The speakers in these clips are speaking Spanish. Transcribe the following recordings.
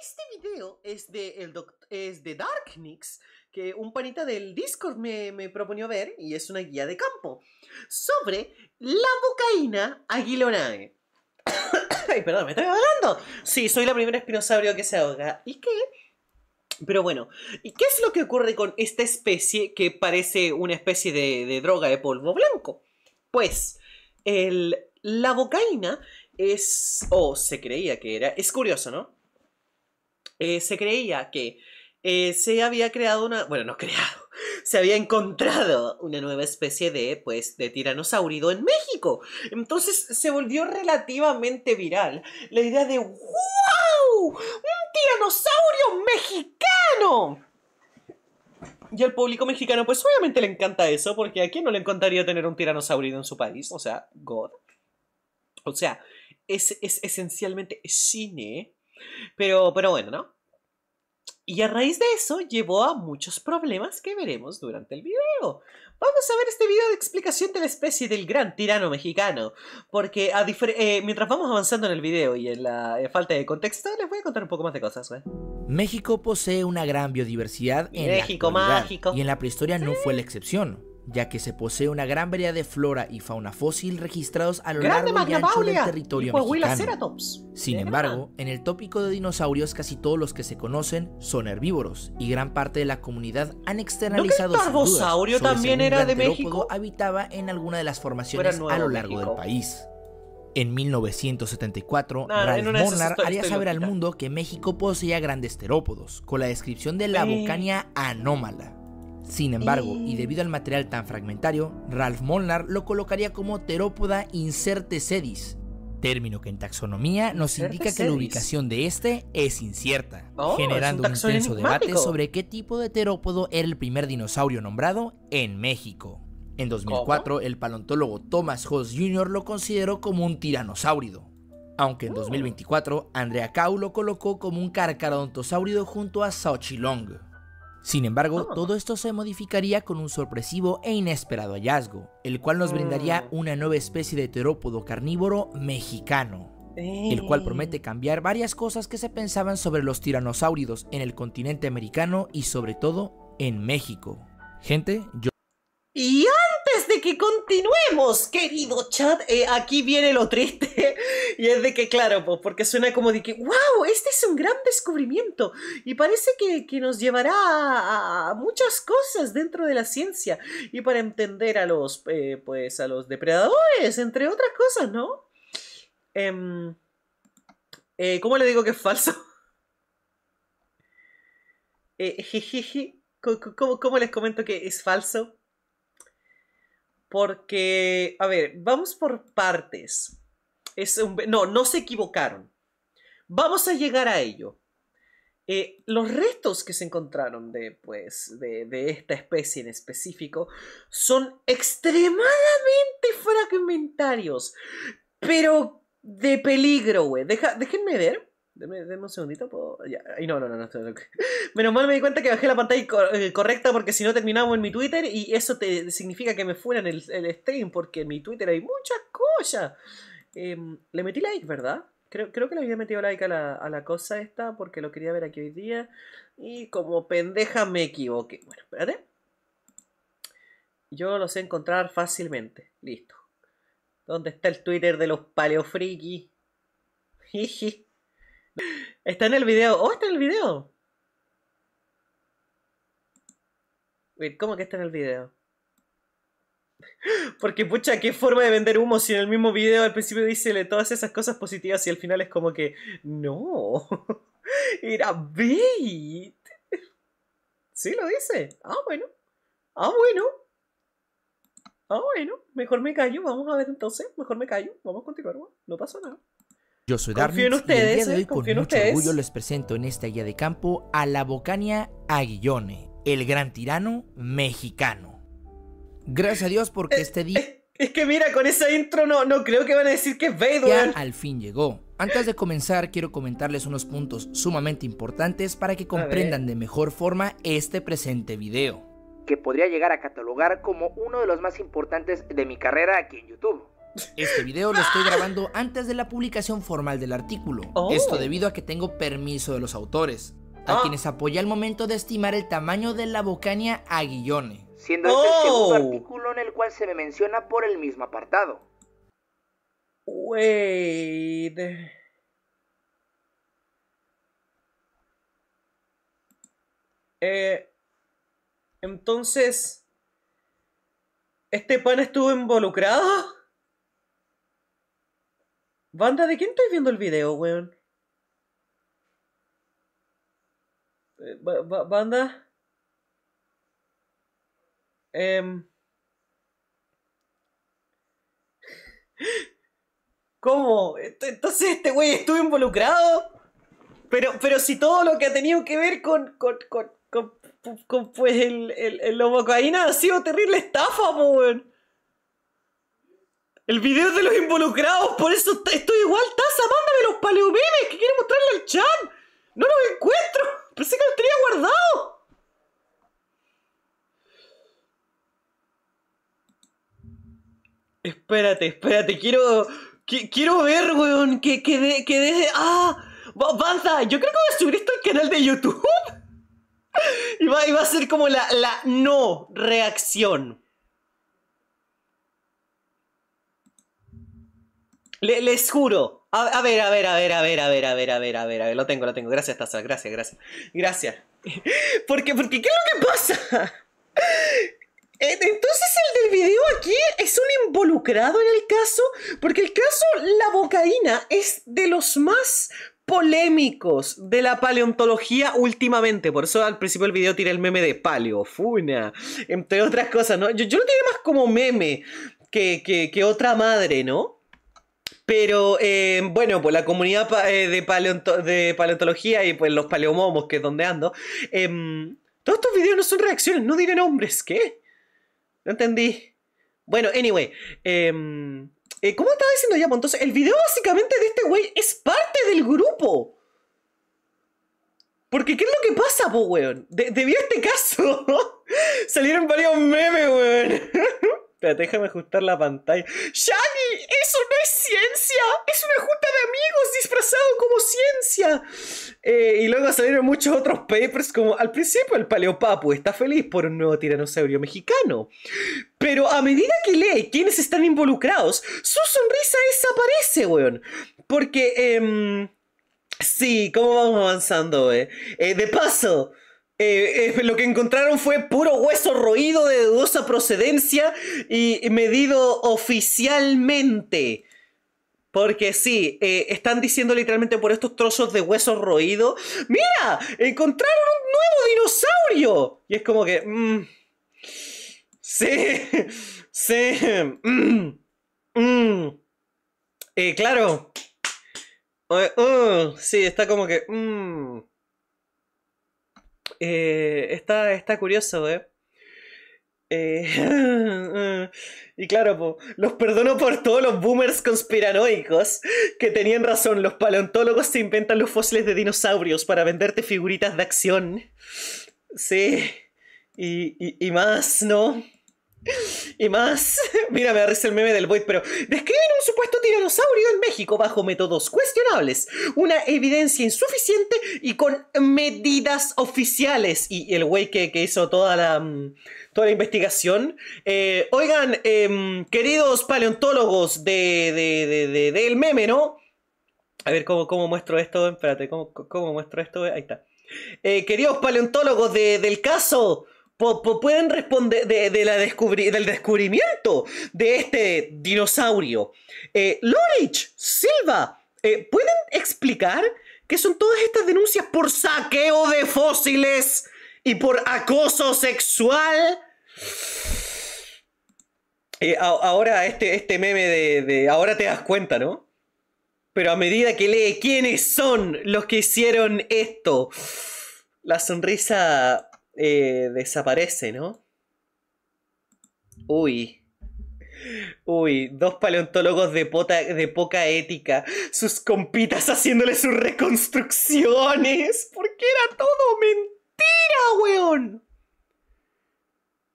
Este video es de, el es de Darknix, que un panita del Discord me, proponió ver, y es una guía de campo, sobre la bucaína aguilonae. Ay, perdón, me estoy ahogando. Sí, soy la primera espinosaurio que se ahoga. ¿Y qué? Pero bueno, ¿y qué es lo que ocurre con esta especie que parece una especie de, droga de polvo blanco? Pues, el, la bocaína es, o se creía que era, es curioso, ¿no? Eh, se creía que eh, se había creado una, bueno, no creado, se había encontrado una nueva especie de, pues, de tiranosaurido en México. Entonces se volvió relativamente viral la idea de, ¡wow! ¡Un tiranosaurio mexicano! Y al público mexicano, pues obviamente le encanta eso, porque a quién no le encantaría tener un tiranosaurio en su país, o sea, God. O sea, es, es esencialmente cine pero, pero bueno, ¿no? Y a raíz de eso llevó a muchos problemas que veremos durante el video. Vamos a ver este video de explicación de la especie del gran tirano mexicano. Porque eh, mientras vamos avanzando en el video y en la eh, falta de contexto, les voy a contar un poco más de cosas. ¿eh? México posee una gran biodiversidad en México la mágico. y en la prehistoria no fue la excepción ya que se posee una gran variedad de flora y fauna fósil registrados a lo largo y ancho del territorio mexicano. Sin embargo, en el tópico de dinosaurios casi todos los que se conocen son herbívoros y gran parte de la comunidad han externalizado el dudas también era de México? habitaba en alguna de las formaciones a lo largo del país. En 1974, Ralph haría saber al mundo que México poseía grandes terópodos, con la descripción de la Bucania anómala. Sin embargo, y debido al material tan fragmentario, Ralph Molnar lo colocaría como Terópoda Sedis, término que en taxonomía nos indica que la ubicación de este es incierta, oh, generando un, intenso debate sobre qué tipo de terópodo era el primer dinosaurio nombrado en México. En 2004, el paleontólogo Thomas Hoss Jr. lo consideró como un tiranosáurido, aunque en 2024 Andrea Kau lo colocó como un carcarodontosáurido junto a Xochilong. Sin embargo, todo esto se modificaría con un sorpresivo e inesperado hallazgo, el cual nos brindaría mm. una nueva especie de terópodo carnívoro mexicano, el cual promete cambiar varias cosas que se pensaban sobre los tiranosáuridos en el continente americano y sobre todo en México. Gente, yo... Y antes de que continuemos, querido chat, eh, aquí viene lo triste. y es de que, claro, pues, porque suena como de que, wow, este es un gran descubrimiento. Y parece que, nos llevará a, muchas cosas dentro de la ciencia. Y para entender a los, eh, pues, a los depredadores, entre otras cosas, ¿no? Em, eh, ¿Cómo le digo que es falso? ¿Cómo les comento que es falso? Porque, a ver, vamos por partes. Es no, no se equivocaron. Vamos a llegar a ello. Eh, los restos que se encontraron de, pues, de, de esta especie en específico son extremadamente fragmentarios, pero de peligro, güey. Déjenme ver. Deme, un segundito, Ya. Ay, no, no, no, no. Menos mal me di cuenta que bajé la pantalla eh, correcta porque si no terminamos en mi Twitter y eso te significa que me fuera en el stream porque en mi Twitter hay muchas cosas. Em, le metí like, ¿verdad? Creo, creo que le había metido like a la, a la cosa esta porque lo quería ver aquí hoy día. Y como pendeja me equivoqué. Bueno, espérate. Yo lo sé encontrar fácilmente. Listo. ¿Dónde está el Twitter de los paleofriki? Jiji. Está en el video. ¡Oh, está en el video! Wait, ¿cómo que está en el video? Porque, pucha, qué forma de vender humo si en el mismo video al principio dice todas esas cosas positivas y al final es como que. ¡No! Era Bait. Sí, lo dice. Ah, bueno. Ah, bueno. Ah, bueno. Mejor me callo. Vamos a ver entonces. Mejor me callo. Vamos a continuar. No, no pasa nada. Yo soy Darwin. Y el día de eh? hoy, con mucho orgullo, les presento en esta guía de campo a la Bocania Aguillone, el gran tirano mexicano. Gracias a Dios porque eh, este día. Eh, es que mira, con esa intro no, no creo que van a decir que es Ya al fin llegó. Antes de comenzar, quiero comentarles unos puntos sumamente importantes para que comprendan de mejor forma este presente video. Que podría llegar a catalogar como uno de los más importantes de mi carrera aquí en YouTube. Este video lo estoy grabando antes de la publicación formal del artículo. Oh. Esto debido a que tengo permiso de los autores, a ah. quienes apoya al momento de estimar el tamaño de la bocania a Guillone. Siendo este el oh. segundo artículo en el cual se me menciona por el mismo apartado. Eh, entonces, ¿este pan estuvo involucrado? Banda, ¿de quién estoy viendo el video, weón? Eh, banda. Em. ¿Cómo? Entonces este güey estuvo involucrado. Pero, pero si todo lo que ha tenido que ver con, con, con, con, pues el, el, el lobocaína ha sido terrible estafa, weón. El video de los involucrados, por eso estoy igual, taza, mándame los paleomemes que quiero mostrarle al chat. No los encuentro, pensé que los tenía guardados. Espérate, espérate, quiero. quiero ver, weón, que, que, de, que de, ¡Ah! Banza, yo creo que voy a esto al canal de YouTube. y, va, va, a ser como la, la no reacción. les juro. A, ver, a ver, a ver, a ver, a ver, a ver, a ver, a ver, a ver. Lo tengo, lo tengo. Gracias, Taza. Gracias, gracias. Gracias. Porque, porque, ¿qué es lo que pasa? Eh, entonces el del video aquí es un involucrado en el caso, porque el caso La Bocaína es de los más polémicos de la paleontología últimamente. Por eso al principio del video tiré el meme de paleo, funa, entre otras cosas, ¿no? Yo, lo tiene más como meme que otra madre, ¿no? Pero eh, bueno, pues la comunidad eh, de, paleontología y pues los paleomomos, que es donde ando, em, todos estos videos no son reacciones, no diré nombres, ¿qué? No entendí. Bueno, anyway, em, eh, ¿cómo estaba diciendo ya? Pues entonces, el video básicamente de este güey es parte del grupo. Porque ¿qué es lo que pasa, po, weón? De debido a este caso, salieron varios memes, weón. Pero déjame ajustar la pantalla. ¡Shaggy! ¡Eso no es ciencia! ¡Es una junta de amigos disfrazado como ciencia! Eh, y luego salieron muchos otros papers como... Al principio el paleopapu está feliz por un nuevo tiranosaurio mexicano. Pero a medida que lee quiénes están involucrados, su sonrisa desaparece, weón. Porque... Eh, sí, ¿cómo vamos avanzando, eh? eh de paso... Eh, eh, lo que encontraron fue puro hueso roído de dudosa procedencia y medido oficialmente. Porque sí, eh, están diciendo literalmente por estos trozos de hueso roído, ¡Mira! ¡Encontraron un nuevo dinosaurio! Y es como que... Mm, sí, sí. Mm, mm". claro. Uh, sí, está como que... Eh, está, está curioso, ¿eh? eh y claro, los perdono por todos los boomers conspiranoicos que tenían razón. Los paleontólogos se inventan los fósiles de dinosaurios para venderte figuritas de acción. Sí, y más, ¿no? Y más, mira, me arriesga el meme del Void, pero describen un supuesto tiranosaurio en México bajo métodos cuestionables, una evidencia insuficiente y con medidas oficiales. Y el güey que, hizo toda la, mm, toda la investigación. Eh, oigan, em, queridos paleontólogos del de, de, meme, ¿no? A ver, ¿cómo, cómo muestro esto? Espérate, ¿cómo, muestro esto? Ahí está. Eh, queridos paleontólogos del caso, pueden responder de, la del descubrimiento de este dinosaurio. Eh, Lorich, Silva, eh, ¿pueden explicar qué son todas estas denuncias por saqueo de fósiles y por acoso sexual? Eh, ahora este, este meme de, de... Ahora te das cuenta, ¿no? Pero a medida que lee quiénes son los que hicieron esto, la sonrisa eh, desaparece, ¿no? Uy. Uy, dos paleontólogos de, de poca ética, sus compitas haciéndole sus reconstrucciones, porque era todo mentira, weón.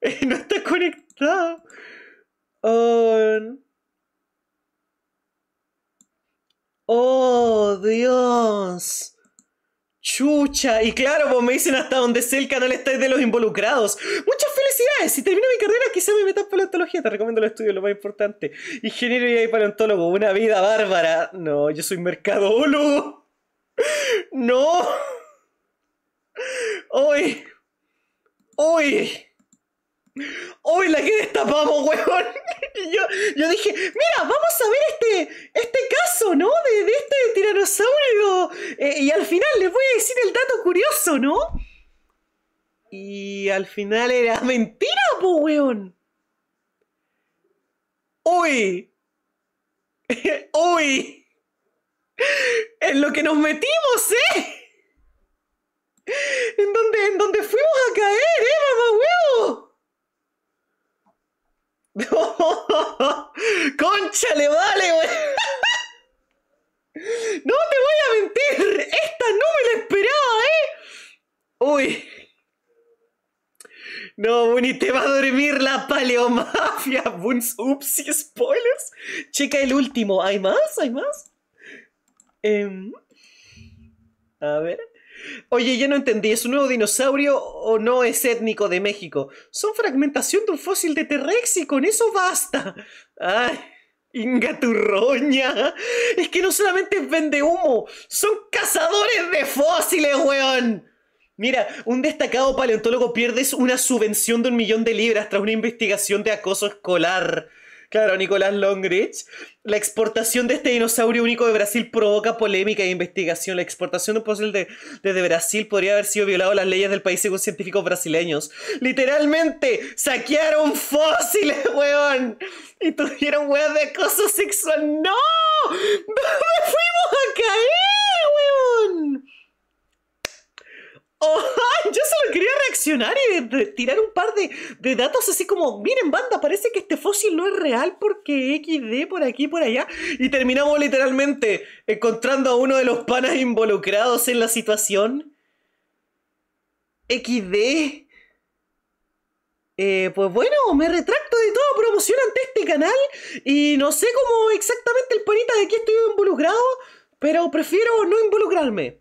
No está conectado. Oh, Oh, Dios. Chucha, y claro, pues me dicen hasta donde sé el canal estáis de los involucrados. Muchas felicidades, si termino mi carrera quizá me metan paleontología, te recomiendo el estudio, lo más importante. Ingeniero y paleontólogo, una vida bárbara. No, yo soy mercadólogo. No. Hoy. Hoy. Hoy la que destapamos, weón. Yo, yo dije, mira, vamos a ver este, este caso, ¿no? De, de este tiranosaurio eh, y al final les voy a decir el dato curioso, ¿no? Y al final era mentira, po, weón. Uy Uy En lo que nos metimos, ¿eh? ¿En dónde, en fuimos a caer, eh, mamá weón? ¡Concha le vale, weón! ¡Esta no me la esperaba, eh! ¡Uy! No, Bunny, te va a dormir la paleomafia. Buns, ups, y spoilers. Checa el último. ¿Hay más? ¿Hay más? Em, a ver. Oye, ya no entendí. ¿Es un nuevo dinosaurio o no es étnico de México? Son fragmentación de un fósil de T-Rex y con eso basta. Ay. Ingaturroña. Es que no solamente vende humo, son cazadores de fósiles, weón. Mira, un destacado paleontólogo pierde una subvención de un millón de libras tras una investigación de acoso escolar. Claro, Nicolás Longridge. La exportación de este dinosaurio único de Brasil provoca polémica e investigación. La exportación de un fósil de, desde Brasil podría haber sido violado las leyes del país según científicos brasileños. Literalmente, saquearon fósiles, weón. Y tuvieron weón de acoso sexual. ¡No! ¡Me fuimos a caer! Oh, yo solo quería reaccionar y tirar un par de, datos así como, miren banda, parece que este fósil no es real porque XD por aquí, por allá. Y terminamos literalmente encontrando a uno de los panas involucrados en la situación. XD. Eh, pues bueno, me retracto de toda promoción ante este canal y no sé cómo exactamente el panita de aquí estoy involucrado, pero prefiero no involucrarme.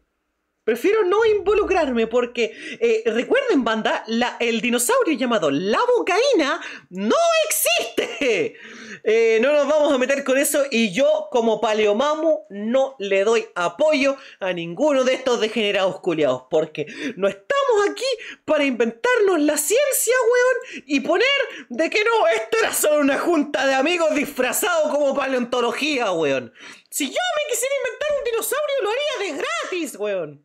Prefiero no involucrarme porque, eh, recuerden banda, la, el dinosaurio llamado la bocaína no existe. Eh, no nos vamos a meter con eso y yo como paleomamu no le doy apoyo a ninguno de estos degenerados culiados porque no estamos aquí para inventarnos la ciencia, weón, y poner de que no, esto era solo una junta de amigos disfrazados como paleontología, weón. Si yo me quisiera inventar un dinosaurio lo haría de gratis, weón.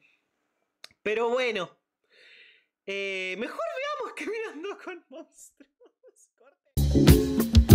Pero bueno, eh, mejor veamos que mirando con monstruos. Corte.